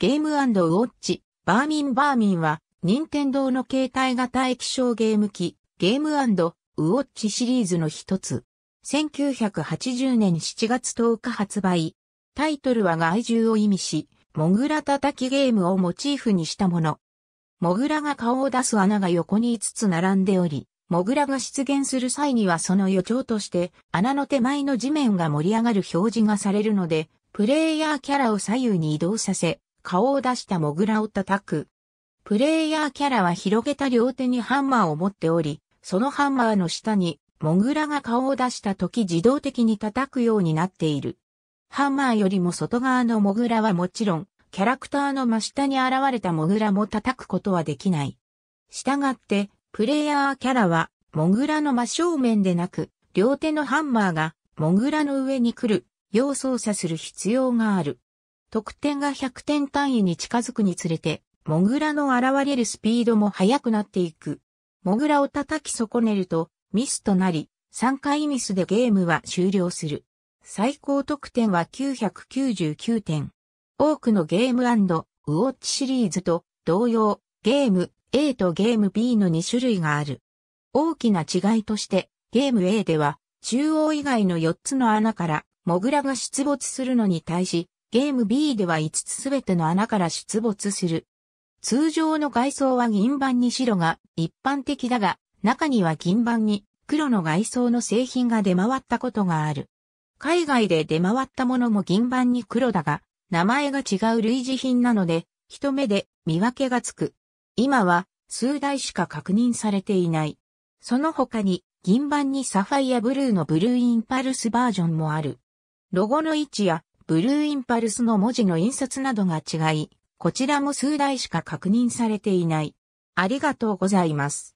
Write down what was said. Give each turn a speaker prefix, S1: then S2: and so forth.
S1: ゲームウォッチ、バーミンバーミンは、任天堂の携帯型液晶ゲーム機、ゲームウォッチシリーズの一つ。1980年7月10日発売。タイトルは害獣を意味し、モグラ叩きゲームをモチーフにしたもの。モグラが顔を出す穴が横に5つ並んでおり、モグラが出現する際にはその予兆として、穴の手前の地面が盛り上がる表示がされるので、プレイヤーキャラを左右に移動させ、顔を出したモグラを叩く。プレイヤーキャラは広げた両手にハンマーを持っており、そのハンマーの下に、モグラが顔を出した時自動的に叩くようになっている。ハンマーよりも外側のモグラはもちろん、キャラクターの真下に現れたモグラも叩くことはできない。従って、プレイヤーキャラは、モグラの真正面でなく、両手のハンマーが、モグラの上に来る、要操作する必要がある。得点が100点単位に近づくにつれて、モグラの現れるスピードも速くなっていく。モグラを叩き損ねると、ミスとなり、3回ミスでゲームは終了する。最高得点は999点。多くのゲームウォッチシリーズと同様、ゲーム A とゲーム B の2種類がある。大きな違いとして、ゲーム A では、中央以外の4つの穴から、モグラが出没するのに対し、ゲーム B では5つすべての穴から出没する。通常の外装は銀盤に白が一般的だが、中には銀盤に黒の外装の製品が出回ったことがある。海外で出回ったものも銀盤に黒だが、名前が違う類似品なので、一目で見分けがつく。今は数台しか確認されていない。その他に銀盤にサファイアブルーのブルーインパルスバージョンもある。ロゴの位置やブルーインパルスの文字の印刷などが違い、こちらも数台しか確認されていない。ありがとうございます。